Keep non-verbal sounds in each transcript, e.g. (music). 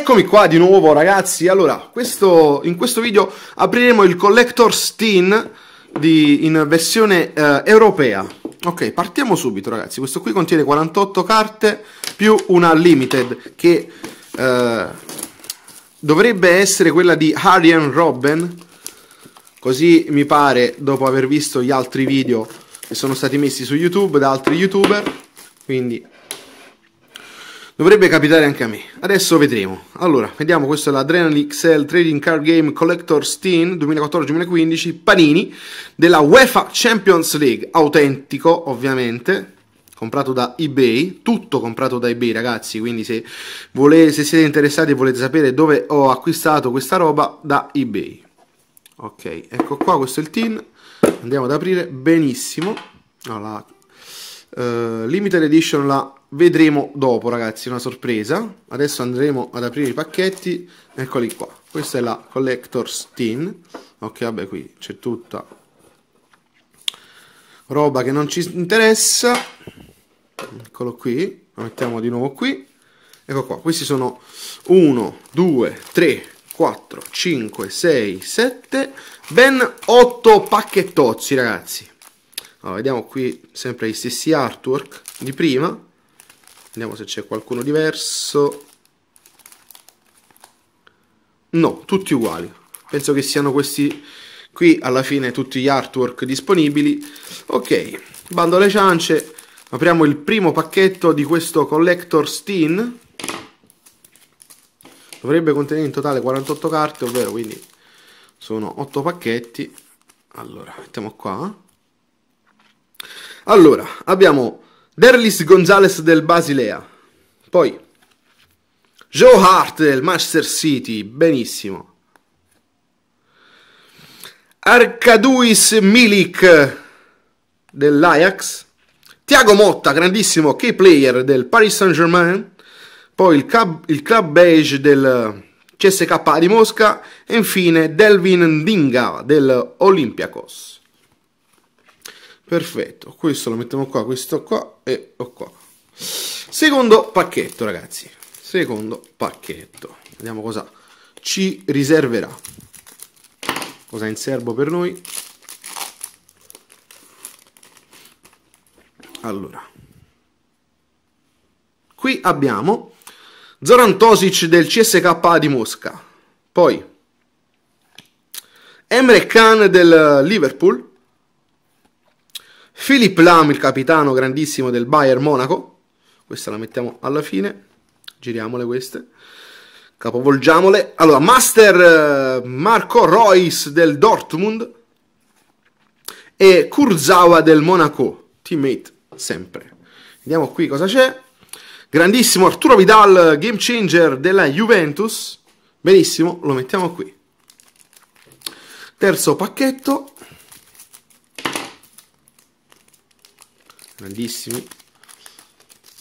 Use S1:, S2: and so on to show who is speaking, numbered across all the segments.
S1: Eccomi qua di nuovo ragazzi, allora questo, in questo video apriremo il Collector Steam di, in versione eh, europea Ok, partiamo subito ragazzi, questo qui contiene 48 carte più una limited che eh, dovrebbe essere quella di Harry and Robin Così mi pare dopo aver visto gli altri video che sono stati messi su YouTube da altri youtuber Quindi Dovrebbe capitare anche a me. Adesso vedremo. Allora, vediamo, questo è l'Adrenaline XL Trading Card Game Collector Steam 2014-2015, Panini, della UEFA Champions League, autentico ovviamente, comprato da eBay, tutto comprato da eBay ragazzi, quindi se, volete, se siete interessati e volete sapere dove ho acquistato questa roba, da eBay. Ok, ecco qua, questo è il team, andiamo ad aprire, benissimo. No, uh, eh, limited Edition la vedremo dopo ragazzi una sorpresa adesso andremo ad aprire i pacchetti eccoli qua questa è la collector's tin ok vabbè qui c'è tutta roba che non ci interessa eccolo qui lo mettiamo di nuovo qui ecco qua questi sono 1 2 3 4 5 6 7 ben 8 pacchettozzi ragazzi allora, vediamo qui sempre gli stessi artwork di prima vediamo se c'è qualcuno diverso no, tutti uguali penso che siano questi qui alla fine tutti gli artwork disponibili ok, bando alle ciance apriamo il primo pacchetto di questo collector steen dovrebbe contenere in totale 48 carte ovvero quindi sono 8 pacchetti allora mettiamo qua allora abbiamo Derlis Gonzalez del Basilea, poi Joe Hart del Master City, benissimo. Arcaduis Milik dell'Ajax, Tiago Motta, grandissimo key player del Paris Saint-Germain, poi il club, il club beige del CSK di Mosca e infine Delvin Ndinga dell'Olympiakos perfetto questo lo mettiamo qua questo qua e qua secondo pacchetto ragazzi secondo pacchetto vediamo cosa ci riserverà cosa in serbo per noi allora qui abbiamo Zoran Tosic del CSK di Mosca poi Emre Khan del Liverpool Philip Lam, il capitano grandissimo del Bayern Monaco. Questa la mettiamo alla fine. Giriamole queste. Capovolgiamole. Allora, Master eh, Marco Royce del Dortmund e Kurzawa del Monaco. Teammate sempre. Vediamo qui cosa c'è. Grandissimo Arturo Vidal, game changer della Juventus. Benissimo, lo mettiamo qui. Terzo pacchetto. grandissimi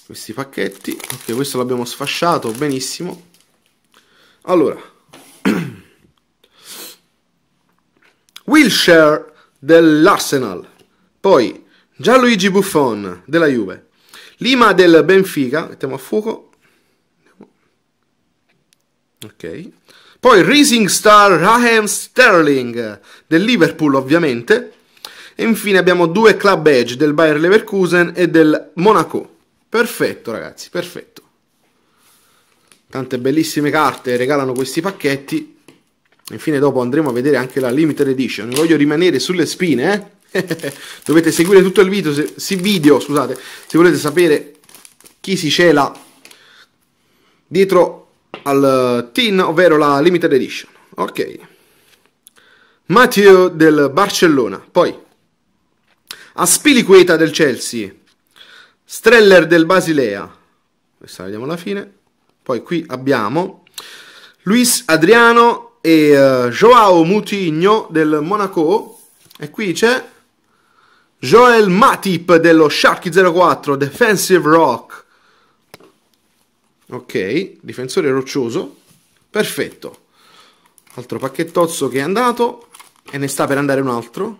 S1: questi pacchetti ok questo l'abbiamo sfasciato benissimo allora (clears throat) Wilshire dell'Arsenal poi Gianluigi Buffon della Juve Lima del Benfica mettiamo a fuoco ok poi Rising Star Raheem Sterling del Liverpool ovviamente e infine abbiamo due club edge del Bayer Leverkusen e del Monaco. Perfetto ragazzi, perfetto. Tante bellissime carte regalano questi pacchetti. Infine dopo andremo a vedere anche la limited edition. Voglio rimanere sulle spine, eh? (laughs) Dovete seguire tutto il video se, se video, scusate, se volete sapere chi si cela dietro al TIN, ovvero la limited edition. Ok. Matteo del Barcellona. Poi Aspiliqueta del Chelsea, Streller del Basilea, questa la vediamo alla fine, poi qui abbiamo Luis Adriano e uh, Joao Mutigno del Monaco e qui c'è Joel Matip dello Sharky 04 Defensive Rock. Ok, difensore roccioso. Perfetto. Altro pacchettozzo che è andato e ne sta per andare un altro.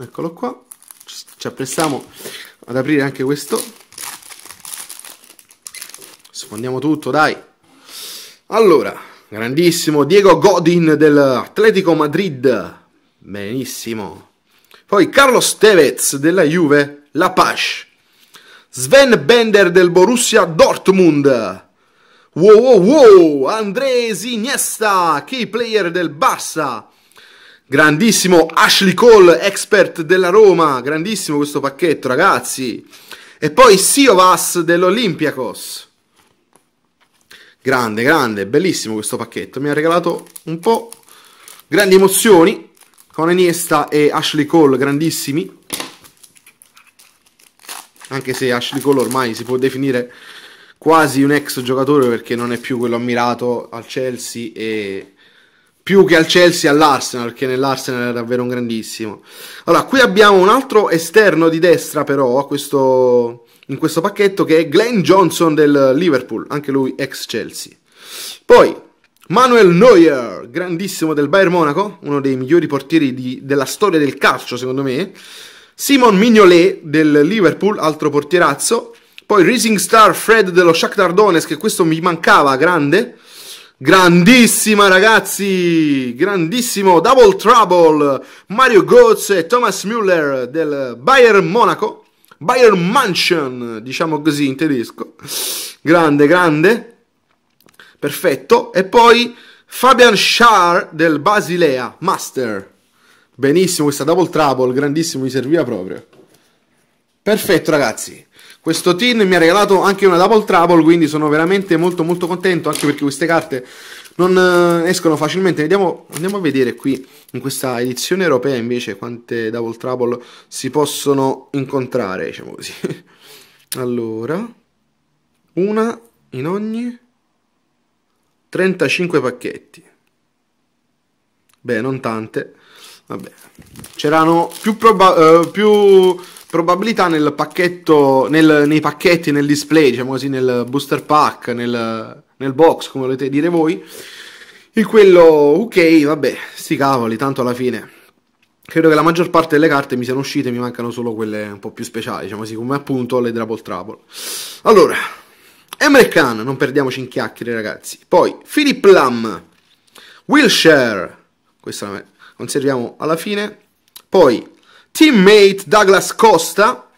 S1: Eccolo qua ci apprestiamo ad aprire anche questo sfondiamo tutto dai allora grandissimo Diego Godin dell'Atletico Madrid benissimo poi Carlos Tevez della Juve La Pash Sven Bender del Borussia Dortmund Wow wow wow Andres Iniesta key player del Barça Grandissimo Ashley Cole, expert della Roma, grandissimo questo pacchetto, ragazzi. E poi Siovas dell'Olympiakos. Grande, grande, bellissimo questo pacchetto. Mi ha regalato un po' grandi emozioni con Iniesta e Ashley Cole, grandissimi. Anche se Ashley Cole ormai si può definire quasi un ex giocatore perché non è più quello ammirato al Chelsea e più che al Chelsea all'Arsenal, che nell'Arsenal era davvero un grandissimo. Allora, qui abbiamo un altro esterno di destra però, questo, in questo pacchetto, che è Glenn Johnson del Liverpool, anche lui ex Chelsea. Poi, Manuel Neuer, grandissimo del Bayern Monaco, uno dei migliori portieri di, della storia del calcio secondo me. Simon Mignolet del Liverpool, altro portierazzo. Poi Rising Star Fred dello Shakhtar Donetsk, che questo mi mancava, grande. Grandissima ragazzi, grandissimo Double Trouble, Mario Goetz e Thomas Müller del Bayern Monaco, Bayern Mansion, diciamo così in tedesco. Grande, grande. Perfetto. E poi Fabian Schar del Basilea, Master. Benissimo, questa Double Trouble, grandissimo, mi serviva proprio. Perfetto ragazzi. Questo team mi ha regalato anche una double trouble, quindi sono veramente molto molto contento, anche perché queste carte non eh, escono facilmente. Vediamo, andiamo a vedere qui in questa edizione europea invece quante double trouble si possono incontrare, diciamo così. (laughs) Allora, una in ogni 35 pacchetti. Beh, non tante. Vabbè. C'erano più, proba- uh, più probabilità nel pacchetto, nel, nei pacchetti, nel display, diciamo così, nel booster pack, nel, nel box, come volete dire voi. In quello, ok, vabbè, sti cavoli, tanto alla fine. Credo che la maggior parte delle carte mi siano uscite, mi mancano solo quelle un po' più speciali, diciamo così, come appunto le Drabble Trouble. Allora, Emre Khan, non perdiamoci in chiacchiere ragazzi. Poi, Philip Lam, Wilshire, questa è la me- conserviamo alla fine. Poi teammate Douglas Costa,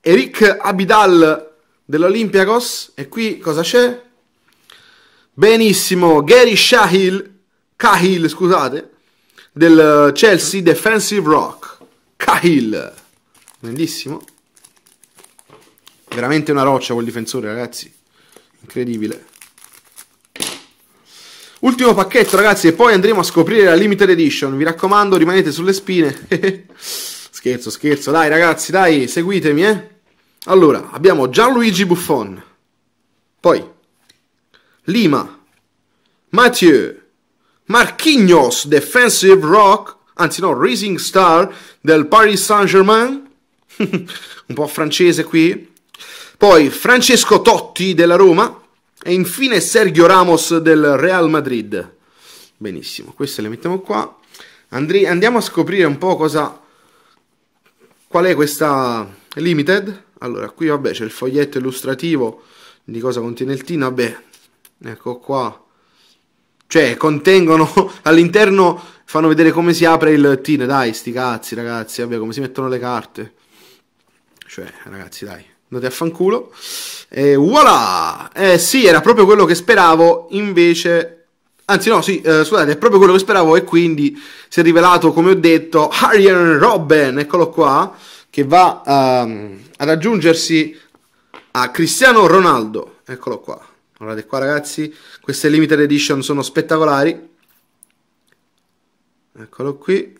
S1: Eric Abidal dell'Olympiakos. e qui cosa c'è? Benissimo, Gary Shahil, Cahill, scusate, del eh, Chelsea Defensive Rock. Cahill, bellissimo. Veramente una roccia quel difensore, ragazzi. Incredibile. Ultimo pacchetto, ragazzi, e poi andremo a scoprire la limited edition. Vi raccomando, rimanete sulle spine. (laughs) scherzo, scherzo. Dai, ragazzi, dai, seguitemi, eh. Allora, abbiamo Gianluigi Buffon. Poi Lima, Mathieu, Marquinhos, Defensive Rock, anzi no, Rising Star del Paris Saint-Germain. (laughs) Un po' francese qui. Poi Francesco Totti della Roma. E infine Sergio Ramos del Real Madrid. Benissimo, queste le mettiamo qua. Andri andiamo a scoprire un po' cosa... Qual è questa limited? Allora, qui vabbè c'è il foglietto illustrativo di cosa contiene il TIN, vabbè, ecco qua. Cioè, contengono (laughs) all'interno, fanno vedere come si apre il TIN, dai, sti cazzi ragazzi, vabbè, come si mettono le carte. Cioè, ragazzi, dai andate a fanculo. E voilà! Eh sì, era proprio quello che speravo, invece... Anzi no, sì, eh, scusate, è proprio quello che speravo e quindi si è rivelato, come ho detto, Arian Robben, eccolo qua, che va um, ehm, ad aggiungersi a Cristiano Ronaldo, eccolo qua. Guardate qua ragazzi, queste limited edition sono spettacolari. Eccolo qui,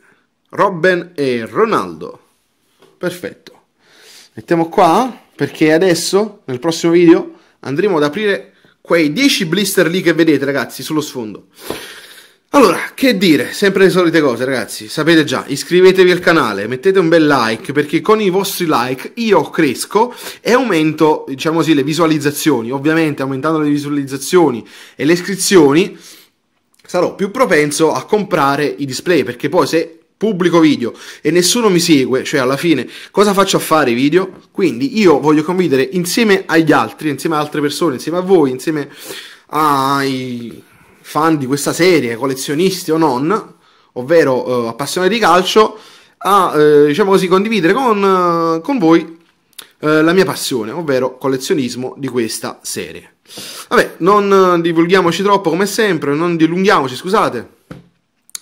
S1: Robben e Ronaldo. Perfetto. Mettiamo qua perché adesso, nel prossimo video, andremo ad aprire quei 10 blister lì che vedete, ragazzi, sullo sfondo. Allora, che dire? Sempre le solite cose, ragazzi. Sapete già, iscrivetevi al canale, mettete un bel like, perché con i vostri like io cresco e aumento, diciamo così, le visualizzazioni. Ovviamente, aumentando le visualizzazioni e le iscrizioni, sarò più propenso a comprare i display, perché poi se pubblico video e nessuno mi segue, cioè alla fine cosa faccio a fare i video? Quindi io voglio condividere insieme agli altri, insieme ad altre persone, insieme a voi, insieme ai fan di questa serie, collezionisti o non, ovvero eh, appassionati di calcio, a eh, diciamo così condividere con, eh, con voi eh, la mia passione, ovvero collezionismo di questa serie. Vabbè, non divulghiamoci troppo come sempre, non dilunghiamoci, scusate.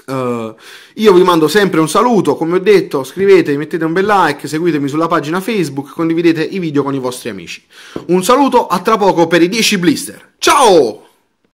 S1: Eh, io vi mando sempre un saluto, come ho detto, scrivetevi, mettete un bel like, seguitemi sulla pagina Facebook, condividete i video con i vostri amici. Un saluto, a tra poco per i 10 blister. Ciao!